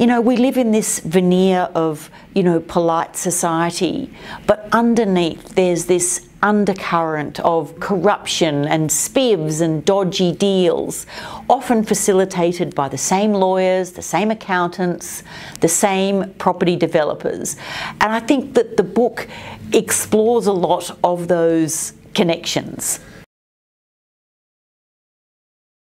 You know, we live in this veneer of, you know, polite society, but underneath there's this undercurrent of corruption and spivs and dodgy deals, often facilitated by the same lawyers, the same accountants, the same property developers. And I think that the book explores a lot of those connections.